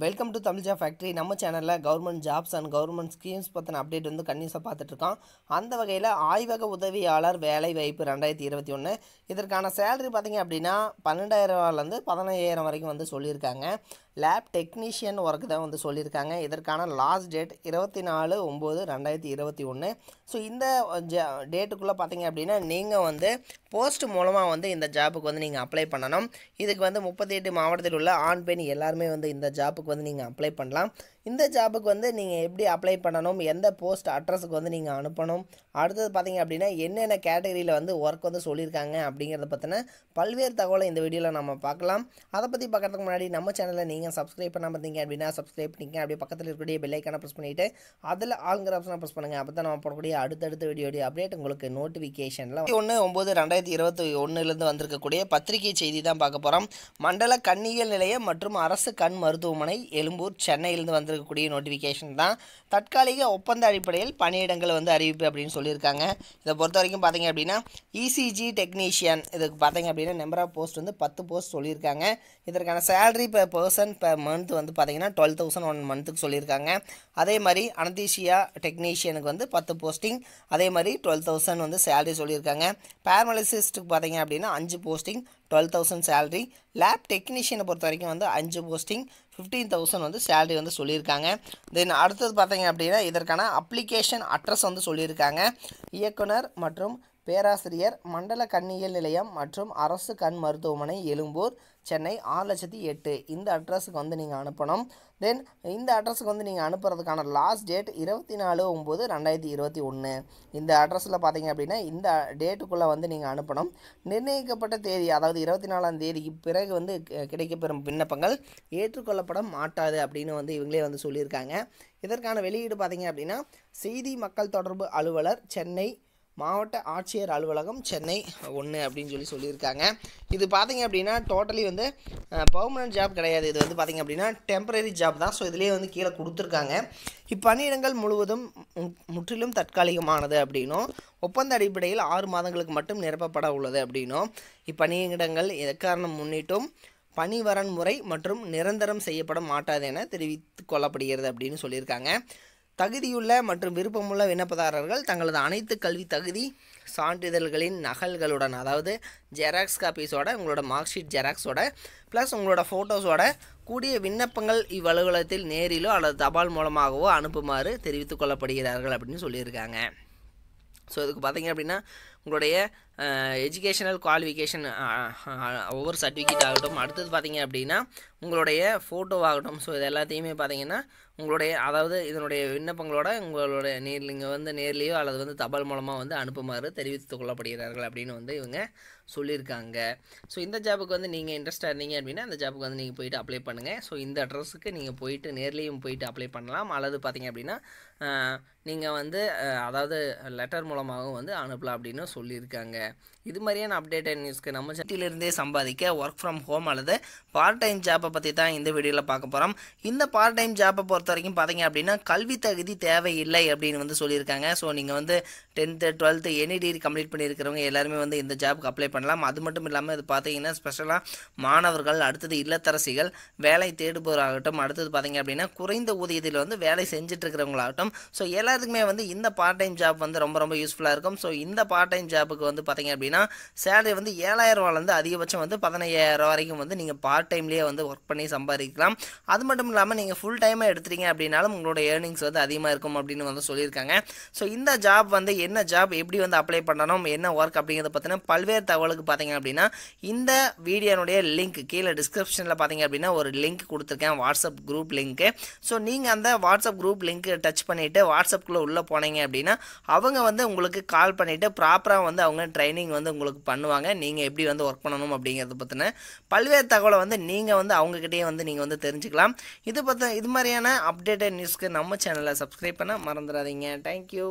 welcome to job factory நம்ம சேனலில் government jobs and government schemes பற்றின அப்டேட் வந்து கன்னியூஸாக பார்த்துட்ருக்கோம் அந்த வகையில் ஆய்வக உதவியாளர் வேலை வாய்ப்பு ரெண்டாயிரத்தி இருபத்தி ஒன்று இதற்கான சேலரி பார்த்திங்க அப்படின்னா பன்னெண்டாயிரம்லேருந்து பதினையாயிரம் வரைக்கும் வந்து சொல்லியிருக்காங்க லேப் டெக்னீஷியன் ஒர்க் தான் வந்து சொல்லியிருக்காங்க இதற்கான லாஸ்ட் டேட் இருபத்தி நாலு ஒம்பது ரெண்டாயிரத்தி இருபத்தி ஒன்று ஸோ இந்த டேட்டுக்குள்ளே பார்த்தீங்க அப்படின்னா நீங்கள் வந்து போஸ்ட் மூலமாக வந்து இந்த ஜாப்புக்கு வந்து நீங்கள் அப்ளை பண்ணணும் இதுக்கு வந்து முப்பத்தி எட்டு மாவட்டத்தில் உள்ள ஆண் பெண் எல்லாருமே வந்து இந்த ஜாப்புக்கு வந்து நீங்கள் அப்ளை பண்ணலாம் இந்த ஜாபுக்கு வந்து நீங்கள் எப்படி அப்ளை பண்ணணும் எந்த போஸ்ட் அட்ரஸுக்கு வந்து நீங்கள் அனுப்பணும் அடுத்தது பார்த்தீங்க அப்படின்னா என்னென்ன கேட்டகரியில் வந்து ஒர்க் வந்து சொல்லியிருக்காங்க அப்படிங்கிறத பற்றின பல்வேறு தகவலை இந்த வீடியோவில் நம்ம பார்க்கலாம் அதை பற்றி பார்க்குறதுக்கு முன்னாடி நம்ம சேனலில் நீங்கள் சப்ஸ்கிரைப் பண்ண இருந்தீங்க அப்படின்னா சப்ஸ்கிரைப் பண்ணிங்க அப்படியே பக்கத்தில் இருக்கக்கூடிய பெல்லைக்கான ப்ரெஸ் பண்ணிவிட்டு அதில் ஆளுங்கிற ஆப்ஷனை ப்ரெஸ் பண்ணுங்கள் அப்போ தான் நம்ம போடக்கூடிய அடுத்தடுத்த வீடியோடைய அப்டேட் உங்களுக்கு நோட்டிஃபிகேஷனில் ஒன்று ஒம்பது ரெண்டாயிரத்தி இருபத்தி ஒன்றுலேருந்து வந்திருக்கக்கூடிய பத்திரிகை செய்தி தான் பார்க்க போகிறோம் மண்டல கண்ணியல் நிலையம் மற்றும் அரசு கண் மருத்துவமனை எழும்பூர் சென்னையிலிருந்து வந்து வந்திருக்கக்கூடிய நோட்டிஃபிகேஷன் தான் தற்காலிக ஒப்பந்த அடிப்படையில் பணியிடங்கள் வந்து அறிவிப்பு அப்படின்னு சொல்லியிருக்காங்க இதை பொறுத்த வரைக்கும் பார்த்தீங்க அப்படின்னா இசிஜி e டெக்னீஷியன் இதுக்கு பார்த்தீங்க அப்படின்னா நம்பர் ஆஃப் போஸ்ட் வந்து பத்து போஸ்ட் சொல்லியிருக்காங்க இதற்கான salary per person per month வந்து பார்த்தீங்கன்னா டுவெல் தௌசண்ட் ஒன் மந்த்துக்கு சொல்லியிருக்காங்க அதே மாதிரி அனதீஷியா டெக்னீஷியனுக்கு வந்து பத்து போஸ்டிங் அதே மாதிரி டுவெல் தௌசண்ட் வந்து சேலரி சொல்லியிருக்காங்க பேரமலிசிஸ்ட்டுக்கு பார்த்தீங்க அப்படின்னா அஞ்சு posting twelve thousand salary lab டெக்னீஷியனை பொறுத்த வரைக்கும் வந்து அஞ்சு போஸ்டிங் ஃபிஃப்டீன் தௌசண்ட் வந்து சேலரி வந்து சொல்லியிருக்காங்க தென் அடுத்தது பார்த்தீங்க அப்படின்னா இதற்கான அப்ளிகேஷன் அட்ரஸ் வந்து சொல்லியிருக்காங்க இயக்குனர் மற்றும் பேராசிரியர் மண்டல கண்ணியல் நிலையம் மற்றும் அரசு கண் மருத்துவமனை எழும்பூர் சென்னை ஆறு லட்சத்தி எட்டு இந்த அட்ரஸுக்கு வந்து நீங்கள் அனுப்பணும் தென் இந்த அட்ரஸுக்கு வந்து நீங்கள் அனுப்புகிறதுக்கான லாஸ்ட் டேட் இருபத்தி நாலு ஒம்பது ரெண்டாயிரத்தி இருபத்தி ஒன்று இந்த அட்ரஸில் பார்த்தீங்க அப்படின்னா இந்த டேட்டுக்குள்ளே வந்து நீங்கள் அனுப்பணும் நிர்ணயிக்கப்பட்ட தேதி அதாவது இருபத்தி நாலாம் தேதிக்கு பிறகு வந்து கிடைக்கப்பெறும் விண்ணப்பங்கள் ஏற்றுக்கொள்ளப்பட மாட்டாது அப்படின்னு வந்து இவங்களே வந்து சொல்லியிருக்காங்க இதற்கான வெளியீடு பார்த்தீங்க அப்படின்னா செய்தி மக்கள் தொடர்பு அலுவலர் சென்னை மாவட்ட ஆட்சியர் அலுவலகம் சென்னை ஒன்று அப்படின்னு சொல்லி சொல்லியிருக்காங்க இது பார்த்திங்க அப்படின்னா டோட்டலி வந்து பர்மனன்ட் ஜாப் கிடையாது இது வந்து பார்த்திங்க அப்படின்னா டெம்பரரி ஜாப் தான் ஸோ இதிலே வந்து கீழே கொடுத்துருக்காங்க இப்பணியிடங்கள் முழுவதும் முற்றிலும் தற்காலிகமானது அப்படின்னும் ஒப்பந்த அடிப்படையில் ஆறு மாதங்களுக்கு மட்டும் நிரப்பப்பட உள்ளது அப்படின்னும் இப்பணியிடங்கள் எக்காரணம் முன்னிட்டும் பணி வரன்முறை மற்றும் நிரந்தரம் செய்யப்பட மாட்டாது என தெரிவித்து கொள்ளப்படுகிறது அப்படின்னு சொல்லியிருக்காங்க தகுதியுள்ள மற்றும் விருப்பமுள்ள விண்ணப்பதாரர்கள் தங்களது அனைத்து கல்வி தகுதி சான்றிதழ்களின் நகல்களுடன் அதாவது ஜெராக்ஸ் காப்பீஸோட உங்களோட மார்க் ஷீட் ஜெராக்ஸோட ப்ளஸ் உங்களோட ஃபோட்டோஸோட கூடிய விண்ணப்பங்கள் இவ்வலுவலகத்தில் நேரிலோ அல்லது தபால் மூலமாகவோ அனுப்புமாறு தெரிவித்துக் கொள்ளப்படுகிறார்கள் அப்படின்னு சொல்லியிருக்காங்க ஸோ இதுக்கு பார்த்தீங்க அப்படின்னா உங்களுடைய எஜுகேஷனல் குவாலிஃபிகேஷன் ஒவ்வொரு சர்டிஃபிகேட் ஆகட்டும் அடுத்தது பார்த்தீங்க அப்படின்னா உங்களுடைய ஃபோட்டோவாகட்டும் ஸோ இது எல்லாத்தையுமே பார்த்தீங்கன்னா உங்களுடைய அதாவது இதனுடைய விண்ணப்பங்களோட உங்களுடைய நேர் நீங்கள் வந்து நேர்லேயோ அல்லது வந்து தபால் மூலமாக வந்து அனுப்புமாறு தெரிவித்துக் கொள்ளப்படுகிறார்கள் அப்படின்னு வந்து இவங்க சொல்லியிருக்காங்க ஸோ இந்த ஜாபுக்கு வந்து நீங்கள் இன்ட்ரெஸ்ட்டாக இருந்தீங்க அப்படின்னா அந்த ஜாபுக்கு வந்து நீங்கள் போயிட்டு அப்ளை பண்ணுங்கள் ஸோ இந்த அட்ரஸுக்கு நீங்கள் போயிட்டு நேர்லேயும் போயிட்டு அப்ளை பண்ணலாம் அல்லது பார்த்தீங்க அப்படின்னா நீங்கள் வந்து அதாவது லெட்டர் மூலமாகவும் வந்து அனுப்பலாம் அப்படின்னு சொல்லியிருக்காங்க இது மாதிரியான அப்டேட்டட் நியூஸ்க்கு நம்ம சட்டிலிருந்தே சம்பாதிக்க ஒர்க் ஃப்ரம் ஹோம் அல்லது பார்ட் டைம் ஜாப்பை பற்றி தான் இந்த வீடியோவில் பார்க்க போகிறோம் இந்த பார்ட் டைம் ஜாப்பை பொறுத்த வரைக்கும் பார்த்தீங்க அப்படின்னா கல்வி தகுதி தேவையில்லை அப்படின்னு வந்து சொல்லியிருக்காங்க ஸோ நீங்கள் வந்து tenth twelfth any degree complete பண்ணியிருக்கிறவங்க எல்லாருமே வந்து இந்த ஜாப்புக்கு அப்ளை பண்ணலாம் அது மட்டும் இல்லாமல் இது பார்த்தீங்கன்னா ஸ்பெஷலாக மாணவர்கள் அடுத்தது இல்லத்தரசிகள் வேலை தேடுபவராகட்டும் அடுத்தது பார்த்தீங்க அப்படின்னா குறைந்த ஊதியத்தில் வந்து வேலை செஞ்சிட்ருக்கிறவங்களாகட்டும் ஸோ எல்லாத்துக்குமே வந்து இந்த பார்ட் டைம் ஜாப் வந்து ரொம்ப ரொம்ப யூஸ்ஃபுல்லாக இருக்கும் ஸோ இந்த பார்ட் டைம் ஜாப்புக்கு வந்து பார்த்தீங்க அப்படின்னா சேலரி வந்து ரூபாலேருந்து அதிகபட்சம் வந்து பதினையாயிரம் ரூபா வரைக்கும் வந்து நீங்கள் பார்ட் டைம்லேயே வந்து ஒர்க் ஒர்க் பண்ணி சம்பாதிக்கலாம் அது மட்டும் இல்லாமல் நீங்கள் ஃபுல் டைமாக எடுத்துட்டீங்க அப்படின்னாலும் உங்களோட ஏர்னிங்ஸ் வந்து அதிகமாக இருக்கும் அப்படின்னு வந்து சொல்லியிருக்காங்க ஸோ இந்த ஜாப் வந்து என்ன ஜாப் எப்படி வந்து அப்ளை பண்ணணும் என்ன ஒர்க் அப்படிங்கிறத பார்த்தீங்கன்னா பல்வேறு தகவலுக்கு பார்த்தீங்க அப்படின்னா இந்த வீடியோனுடைய லிங்க் கீழே டிஸ்கிரிப்ஷனில் பார்த்தீங்க அப்படின்னா ஒரு லிங்க் கொடுத்துருக்கேன் வாட்ஸ்அப் குரூப் லிங்க்கு ஸோ நீங்கள் அந்த வாட்ஸ்அப் குரூப் லிங்க்கு டச் பண்ணிவிட்டு வாட்ஸ்அப்புக்குள்ளே உள்ளே போனீங்க அப்படின்னா அவங்க வந்து உங்களுக்கு கால் பண்ணிவிட்டு ப்ராப்பராக வந்து அவங்க ட்ரைனிங் வந்து உங்களுக்கு பண்ணுவாங்க நீங்கள் எப்படி வந்து ஒர்க் பண்ணணும் அப்படிங்கிறத பற்றின பல்வேறு தகவலை வந்து நீங்கள் வந்து அவங்க அவங்கக்கிட்டே வந்து நீங்கள் வந்து தெரிஞ்சுக்கலாம் இது பார்த்தா இது மாதிரியான அப்டேட்டட் நியூஸ்க்கு நம்ம சேனலை சப்ஸ்கிரைப் பண்ண மறந்துடாதீங்க தேங்க்யூ